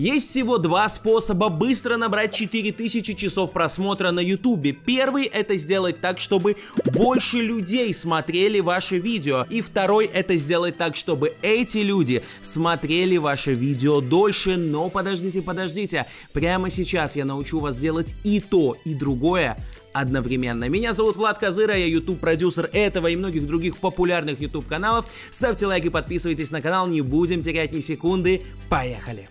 Есть всего два способа быстро набрать 4000 часов просмотра на ютубе. Первый это сделать так, чтобы больше людей смотрели ваше видео. И второй это сделать так, чтобы эти люди смотрели ваше видео дольше. Но подождите, подождите. Прямо сейчас я научу вас делать и то, и другое одновременно. Меня зовут Влад Козыра, я YouTube-продюсер этого и многих других популярных YouTube-каналов. Ставьте лайк и подписывайтесь на канал, не будем терять ни секунды. Поехали!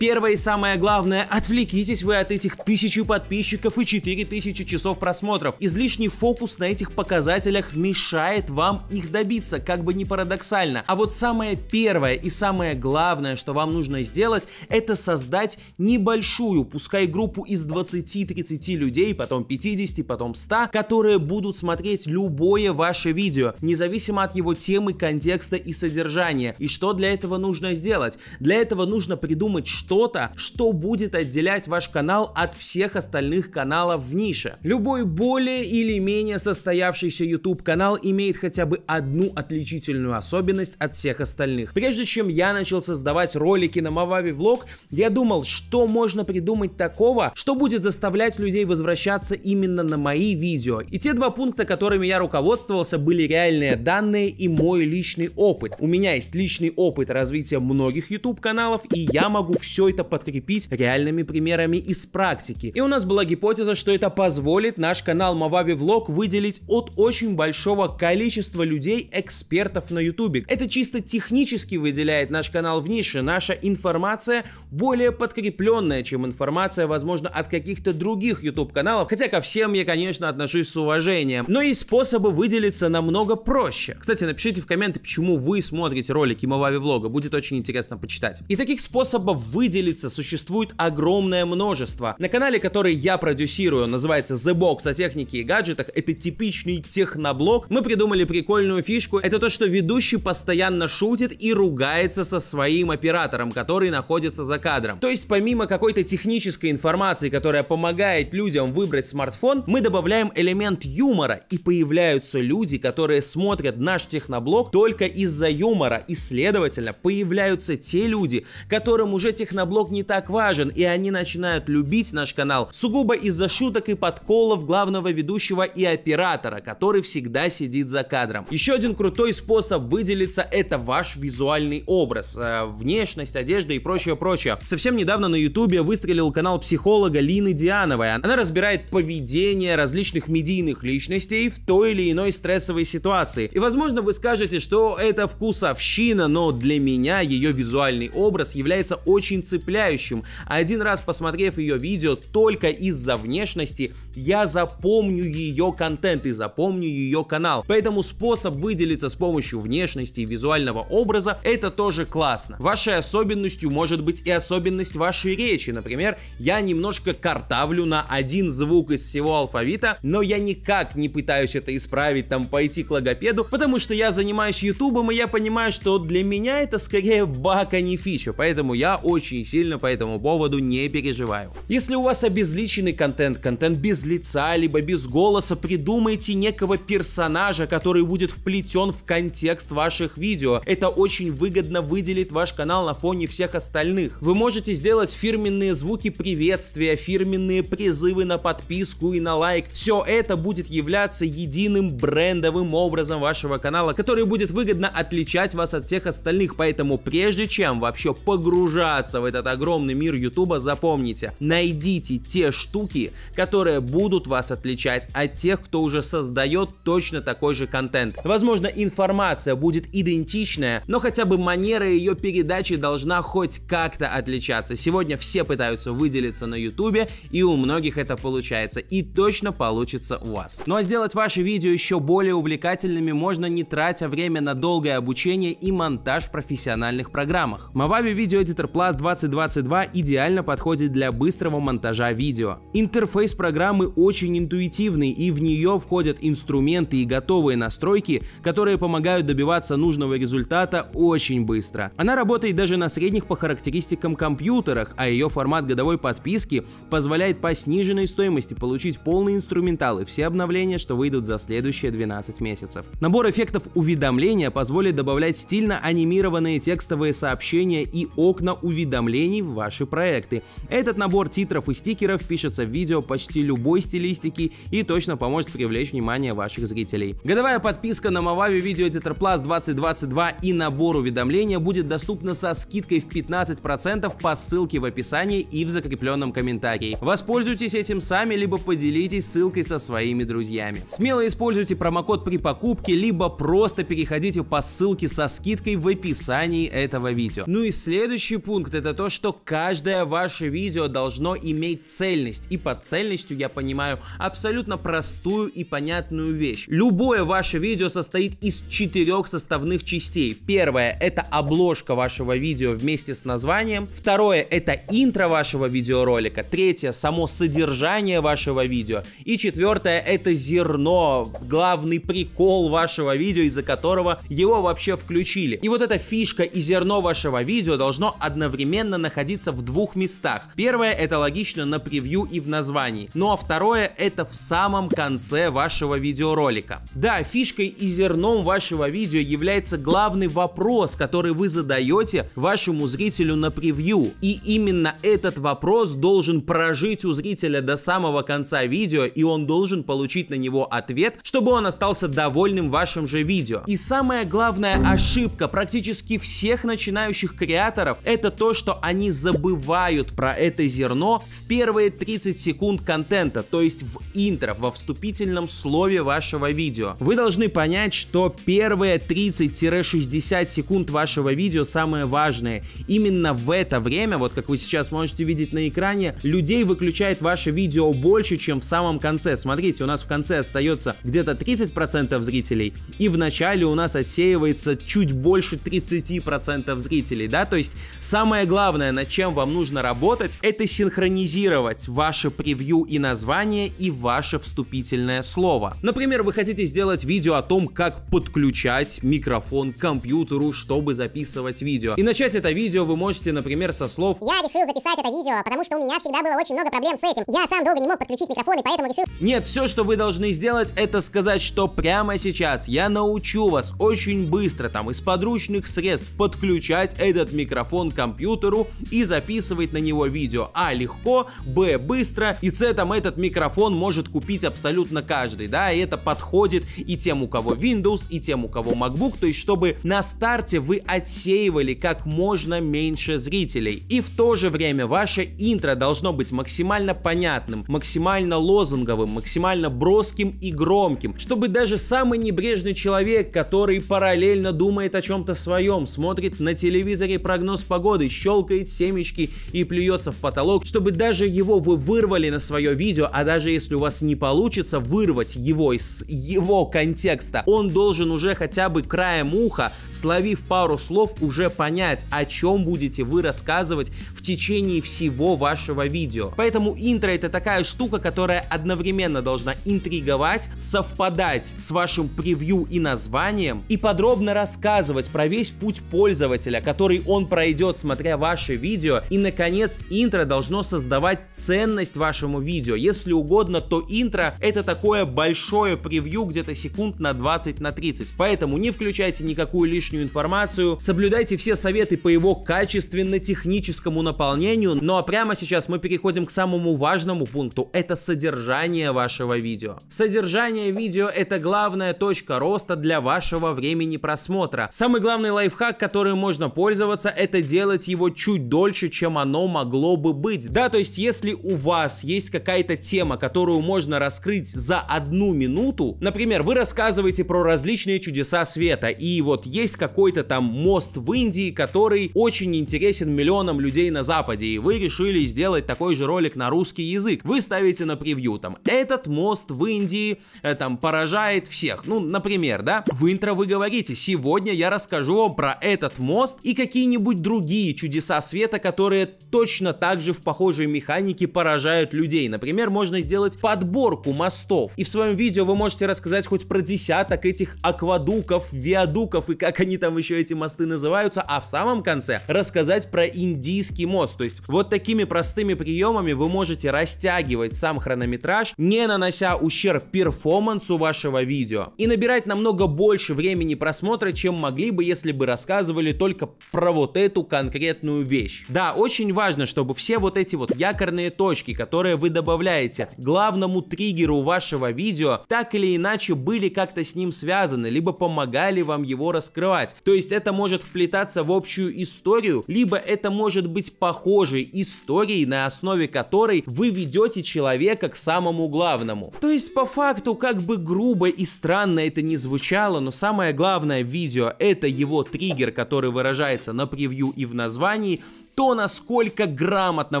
Первое и самое главное, отвлекитесь вы от этих тысячи подписчиков и 4000 часов просмотров. Излишний фокус на этих показателях мешает вам их добиться, как бы не парадоксально. А вот самое первое и самое главное, что вам нужно сделать, это создать небольшую, пускай группу из 20-30 людей, потом 50, потом 100, которые будут смотреть любое ваше видео, независимо от его темы, контекста и содержания. И что для этого нужно сделать? Для этого нужно придумать, что что-то, что будет отделять ваш канал от всех остальных каналов в нише. Любой более или менее состоявшийся YouTube канал имеет хотя бы одну отличительную особенность от всех остальных. Прежде чем я начал создавать ролики на Mavavi Vlog, я думал, что можно придумать такого, что будет заставлять людей возвращаться именно на мои видео. И те два пункта, которыми я руководствовался, были реальные данные и мой личный опыт. У меня есть личный опыт развития многих YouTube каналов, и я могу все все это подкрепить реальными примерами из практики. И у нас была гипотеза, что это позволит наш канал Mavavi Vlog выделить от очень большого количества людей экспертов на YouTube. Это чисто технически выделяет наш канал в нише. Наша информация более подкрепленная, чем информация, возможно, от каких-то других YouTube каналов. Хотя ко всем я, конечно, отношусь с уважением. Но и способы выделиться намного проще. Кстати, напишите в комменты, почему вы смотрите ролики Мавави Влога. Будет очень интересно почитать. И таких способов выделиться выделиться существует огромное множество. На канале, который я продюсирую, называется The Box о технике и гаджетах, это типичный техноблог, мы придумали прикольную фишку, это то, что ведущий постоянно шутит и ругается со своим оператором, который находится за кадром. То есть помимо какой-то технической информации, которая помогает людям выбрать смартфон, мы добавляем элемент юмора, и появляются люди, которые смотрят наш техноблог только из-за юмора, и следовательно появляются те люди, которым уже техноблог киноблог не так важен, и они начинают любить наш канал сугубо из-за шуток и подколов главного ведущего и оператора, который всегда сидит за кадром. Еще один крутой способ выделиться – это ваш визуальный образ, э, внешность, одежда и прочее-прочее. Совсем недавно на ютубе выстрелил канал психолога Лины Диановой. Она разбирает поведение различных медийных личностей в той или иной стрессовой ситуации. И, возможно, вы скажете, что это вкусовщина, но для меня ее визуальный образ является очень очень цепляющим. Один раз посмотрев ее видео только из-за внешности, я запомню ее контент и запомню ее канал. Поэтому способ выделиться с помощью внешности и визуального образа это тоже классно. Вашей особенностью может быть и особенность вашей речи. Например, я немножко картавлю на один звук из всего алфавита, но я никак не пытаюсь это исправить, там пойти к логопеду, потому что я занимаюсь ютубом и я понимаю, что для меня это скорее бака не фича. Поэтому я очень очень сильно по этому поводу не переживаю. Если у вас обезличенный контент, контент без лица, либо без голоса, придумайте некого персонажа, который будет вплетен в контекст ваших видео. Это очень выгодно выделит ваш канал на фоне всех остальных. Вы можете сделать фирменные звуки приветствия, фирменные призывы на подписку и на лайк. Все это будет являться единым брендовым образом вашего канала, который будет выгодно отличать вас от всех остальных. Поэтому прежде чем вообще погружаться в этот огромный мир Ютуба, запомните, найдите те штуки, которые будут вас отличать от тех, кто уже создает точно такой же контент. Возможно, информация будет идентичная, но хотя бы манера ее передачи должна хоть как-то отличаться. Сегодня все пытаются выделиться на Ютубе, и у многих это получается, и точно получится у вас. Ну а сделать ваши видео еще более увлекательными можно не тратя время на долгое обучение и монтаж в профессиональных программах. Mavavi Video Editor Plus 2 2022 идеально подходит для быстрого монтажа видео. Интерфейс программы очень интуитивный и в нее входят инструменты и готовые настройки, которые помогают добиваться нужного результата очень быстро. Она работает даже на средних по характеристикам компьютерах, а ее формат годовой подписки позволяет по сниженной стоимости получить полный инструментал и все обновления, что выйдут за следующие 12 месяцев. Набор эффектов уведомления позволит добавлять стильно анимированные текстовые сообщения и окна уведомлений уведомлений в ваши проекты. Этот набор титров и стикеров пишется в видео почти любой стилистики и точно поможет привлечь внимание ваших зрителей. Годовая подписка на Mavavi Video Editor Plus 2022 и набор уведомления будет доступна со скидкой в 15% по ссылке в описании и в закрепленном комментарии. Воспользуйтесь этим сами, либо поделитесь ссылкой со своими друзьями. Смело используйте промокод при покупке, либо просто переходите по ссылке со скидкой в описании этого видео. Ну и следующий пункт это это то, что каждое ваше видео должно иметь цельность. И под цельностью я понимаю абсолютно простую и понятную вещь. Любое ваше видео состоит из четырех составных частей. Первое – это обложка вашего видео вместе с названием. Второе – это интро вашего видеоролика. Третье – само содержание вашего видео. И четвертое – это зерно, главный прикол вашего видео, из-за которого его вообще включили. И вот эта фишка и зерно вашего видео должно одновременно одновременно находиться в двух местах. Первое это логично на превью и в названии, ну а второе это в самом конце вашего видеоролика. Да, фишкой и зерном вашего видео является главный вопрос, который вы задаете вашему зрителю на превью. И именно этот вопрос должен прожить у зрителя до самого конца видео, и он должен получить на него ответ, чтобы он остался довольным вашим же видео. И самая главная ошибка практически всех начинающих креаторов это то, что что они забывают про это зерно в первые 30 секунд контента, то есть в интро, во вступительном слове вашего видео. Вы должны понять, что первые 30-60 секунд вашего видео самые важные. Именно в это время, вот как вы сейчас можете видеть на экране, людей выключает ваше видео больше, чем в самом конце. Смотрите, у нас в конце остается где-то 30% зрителей, и в начале у нас отсеивается чуть больше 30% зрителей, да, то есть самое главное, над чем вам нужно работать, это синхронизировать ваше превью и название и ваше вступительное слово. Например, вы хотите сделать видео о том, как подключать микрофон к компьютеру, чтобы записывать видео. И начать это видео вы можете, например, со слов «Я решил записать это видео, потому что у меня всегда было очень много проблем с этим. Я сам долго не мог подключить микрофон, и поэтому решил...» Нет, все, что вы должны сделать, это сказать, что прямо сейчас я научу вас очень быстро, там, из подручных средств подключать этот микрофон к компьютеру, компьютеру и записывать на него видео. А, легко, Б, быстро, и С, там этот микрофон может купить абсолютно каждый, да, и это подходит и тем, у кого Windows, и тем, у кого MacBook, то есть чтобы на старте вы отсеивали как можно меньше зрителей. И в то же время ваше интро должно быть максимально понятным, максимально лозунговым, максимально броским и громким, чтобы даже самый небрежный человек, который параллельно думает о чем-то своем, смотрит на телевизоре прогноз погоды, счет щелкает семечки и плюется в потолок, чтобы даже его вы вырвали на свое видео, а даже если у вас не получится вырвать его из его контекста, он должен уже хотя бы краем уха, словив пару слов, уже понять, о чем будете вы рассказывать в течение всего вашего видео. Поэтому интро это такая штука, которая одновременно должна интриговать, совпадать с вашим превью и названием и подробно рассказывать про весь путь пользователя, который он пройдет, смотря ваше видео. И, наконец, интро должно создавать ценность вашему видео. Если угодно, то интро это такое большое превью где-то секунд на 20 на 30. Поэтому не включайте никакую лишнюю информацию, соблюдайте все советы по его качественно-техническому наполнению. Ну а прямо сейчас мы переходим к самому важному пункту. Это содержание вашего видео. Содержание видео это главная точка роста для вашего времени просмотра. Самый главный лайфхак, который можно пользоваться, это делать его чуть дольше, чем оно могло бы быть. Да, то есть если у вас есть какая-то тема, которую можно раскрыть за одну минуту, например, вы рассказываете про различные чудеса света, и вот есть какой-то там мост в Индии, который очень интересен миллионам людей на Западе, и вы решили сделать такой же ролик на русский язык. Вы ставите на превью там «Этот мост в Индии э, там поражает всех». Ну, например, да? В интро вы говорите «Сегодня я расскажу вам про этот мост и какие-нибудь другие чудеса чудеса света, которые точно так же в похожей механике поражают людей. Например, можно сделать подборку мостов. И в своем видео вы можете рассказать хоть про десяток этих аквадуков, виадуков и как они там еще эти мосты называются, а в самом конце рассказать про индийский мост. То есть вот такими простыми приемами вы можете растягивать сам хронометраж, не нанося ущерб перформансу вашего видео. И набирать намного больше времени просмотра, чем могли бы, если бы рассказывали только про вот эту конкретную ценную вещь. Да, очень важно, чтобы все вот эти вот якорные точки, которые вы добавляете главному триггеру вашего видео, так или иначе были как-то с ним связаны, либо помогали вам его раскрывать. То есть это может вплетаться в общую историю, либо это может быть похожей историей, на основе которой вы ведете человека к самому главному. То есть по факту, как бы грубо и странно это не звучало, но самое главное видео это его триггер, который выражается на превью и в названии, Германии то, насколько грамотно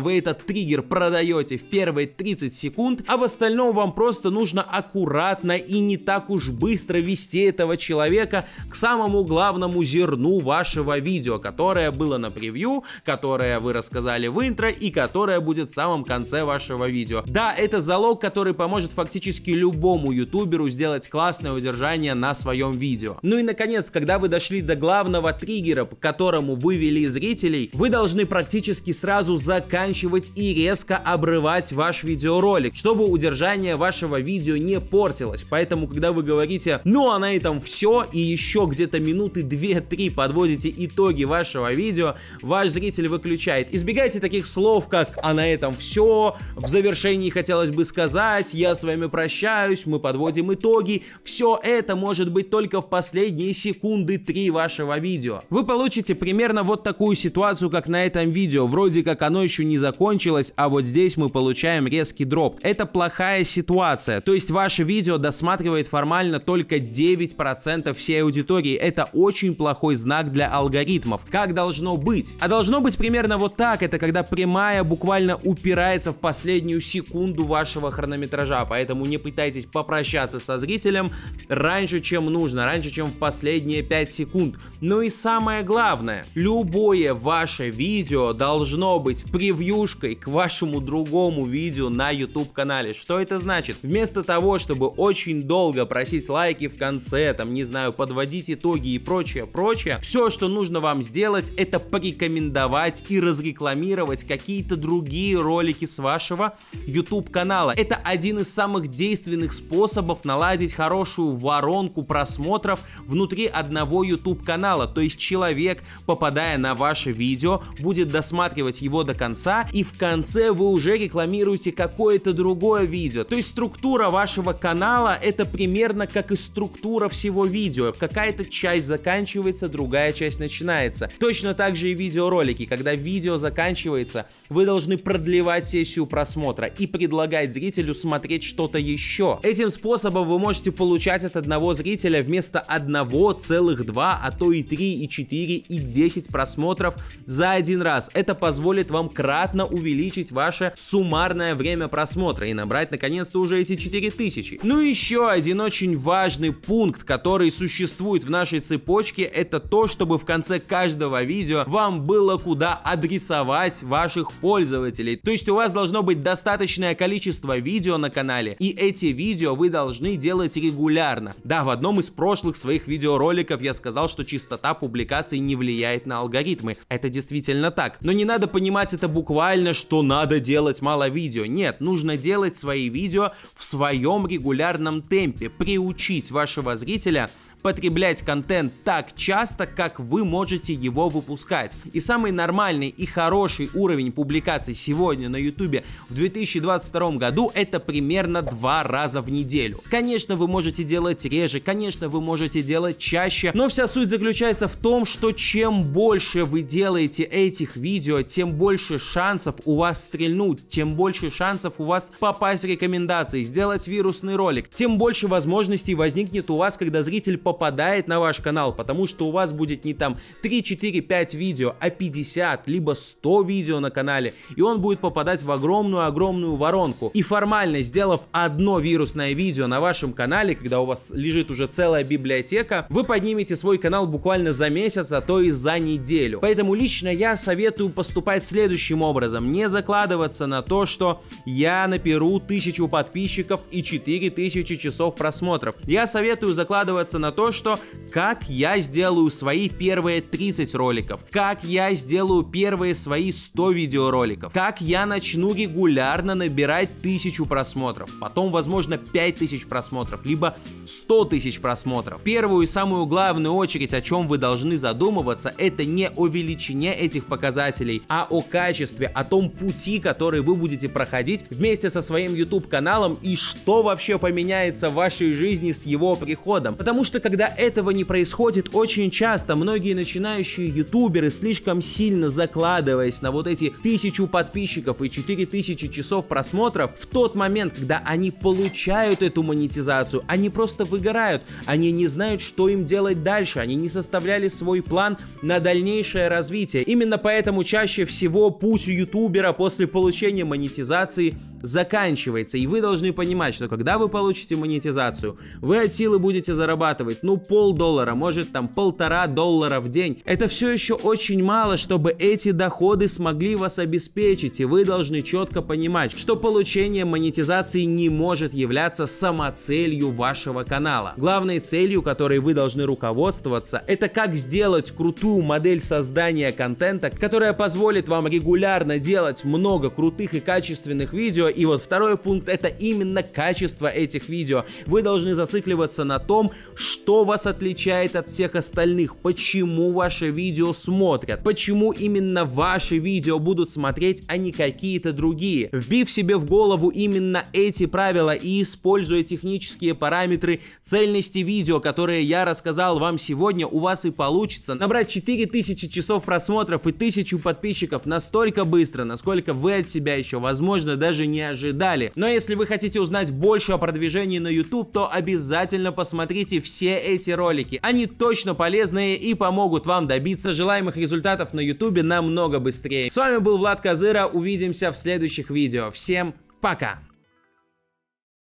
вы этот триггер продаете в первые 30 секунд, а в остальном вам просто нужно аккуратно и не так уж быстро вести этого человека к самому главному зерну вашего видео, которое было на превью, которое вы рассказали в интро и которое будет в самом конце вашего видео. Да, это залог, который поможет фактически любому ютуберу сделать классное удержание на своем видео. Ну и наконец, когда вы дошли до главного триггера, по которому вывели зрителей, вы должны должны практически сразу заканчивать и резко обрывать ваш видеоролик, чтобы удержание вашего видео не портилось. Поэтому, когда вы говорите, ну а на этом все, и еще где-то минуты 2-3 подводите итоги вашего видео, ваш зритель выключает. Избегайте таких слов, как «а на этом все», «в завершении хотелось бы сказать», «я с вами прощаюсь», «мы подводим итоги». Все это может быть только в последние секунды 3 вашего видео. Вы получите примерно вот такую ситуацию, как на этом этом видео. Вроде как оно еще не закончилось, а вот здесь мы получаем резкий дроп. Это плохая ситуация. То есть ваше видео досматривает формально только 9% всей аудитории. Это очень плохой знак для алгоритмов. Как должно быть? А должно быть примерно вот так. Это когда прямая буквально упирается в последнюю секунду вашего хронометража. Поэтому не пытайтесь попрощаться со зрителем раньше, чем нужно. Раньше, чем в последние 5 секунд. Ну и самое главное. Любое ваше видео видео должно быть превьюшкой к вашему другому видео на YouTube канале. Что это значит? Вместо того, чтобы очень долго просить лайки в конце, там, не знаю, подводить итоги и прочее, прочее, все, что нужно вам сделать, это порекомендовать и разрекламировать какие-то другие ролики с вашего YouTube канала. Это один из самых действенных способов наладить хорошую воронку просмотров внутри одного YouTube канала. То есть человек, попадая на ваше видео, будет будет досматривать его до конца, и в конце вы уже рекламируете какое-то другое видео. То есть структура вашего канала это примерно как и структура всего видео. Какая-то часть заканчивается, другая часть начинается. Точно так же и видеоролики. Когда видео заканчивается, вы должны продлевать сессию просмотра и предлагать зрителю смотреть что-то еще. Этим способом вы можете получать от одного зрителя вместо одного целых два, а то и три, и четыре, и десять просмотров за один раз. Это позволит вам кратно увеличить ваше суммарное время просмотра и набрать наконец-то уже эти 4000. Ну и еще один очень важный пункт, который существует в нашей цепочке, это то, чтобы в конце каждого видео вам было куда адресовать ваших пользователей. То есть у вас должно быть достаточное количество видео на канале, и эти видео вы должны делать регулярно. Да, в одном из прошлых своих видеороликов я сказал, что частота публикаций не влияет на алгоритмы. Это действительно так. Но не надо понимать это буквально, что надо делать мало видео. Нет, нужно делать свои видео в своем регулярном темпе, приучить вашего зрителя потреблять контент так часто, как вы можете его выпускать. И самый нормальный и хороший уровень публикаций сегодня на YouTube в 2022 году это примерно два раза в неделю. Конечно, вы можете делать реже, конечно, вы можете делать чаще, но вся суть заключается в том, что чем больше вы делаете этих видео, тем больше шансов у вас стрельнуть, тем больше шансов у вас попасть в рекомендации, сделать вирусный ролик, тем больше возможностей возникнет у вас, когда зритель по попадает на ваш канал, потому что у вас будет не там 3, 4, 5 видео, а 50, либо 100 видео на канале, и он будет попадать в огромную-огромную воронку. И формально, сделав одно вирусное видео на вашем канале, когда у вас лежит уже целая библиотека, вы поднимете свой канал буквально за месяц, а то и за неделю. Поэтому лично я советую поступать следующим образом. Не закладываться на то, что я наберу тысячу подписчиков и 4000 часов просмотров. Я советую закладываться на то, то, что как я сделаю свои первые 30 роликов, как я сделаю первые свои 100 видеороликов, как я начну регулярно набирать 1000 просмотров, потом, возможно, 5000 просмотров, либо 100 тысяч просмотров. Первую и самую главную очередь, о чем вы должны задумываться, это не о величине этих показателей, а о качестве, о том пути, который вы будете проходить вместе со своим YouTube-каналом и что вообще поменяется в вашей жизни с его приходом. Потому что, когда когда этого не происходит, очень часто многие начинающие ютуберы, слишком сильно закладываясь на вот эти тысячу подписчиков и 4000 часов просмотров, в тот момент, когда они получают эту монетизацию, они просто выгорают, они не знают, что им делать дальше, они не составляли свой план на дальнейшее развитие. Именно поэтому чаще всего путь у ютубера после получения монетизации заканчивается. И вы должны понимать, что когда вы получите монетизацию, вы от силы будете зарабатывать, ну, полдоллара, может, там, полтора доллара в день. Это все еще очень мало, чтобы эти доходы смогли вас обеспечить, и вы должны четко понимать, что получение монетизации не может являться самоцелью вашего канала. Главной целью, которой вы должны руководствоваться, это как сделать крутую модель создания контента, которая позволит вам регулярно делать много крутых и качественных видео и вот второй пункт это именно качество этих видео. Вы должны зацикливаться на том, что вас отличает от всех остальных, почему ваши видео смотрят, почему именно ваши видео будут смотреть, а не какие-то другие. Вбив себе в голову именно эти правила и используя технические параметры цельности видео, которые я рассказал вам сегодня, у вас и получится набрать 4000 часов просмотров и 1000 подписчиков настолько быстро, насколько вы от себя еще, возможно, даже не ожидали. Но если вы хотите узнать больше о продвижении на YouTube, то обязательно посмотрите все эти ролики. Они точно полезные и помогут вам добиться желаемых результатов на YouTube намного быстрее. С вами был Влад Козыра, увидимся в следующих видео. Всем пока!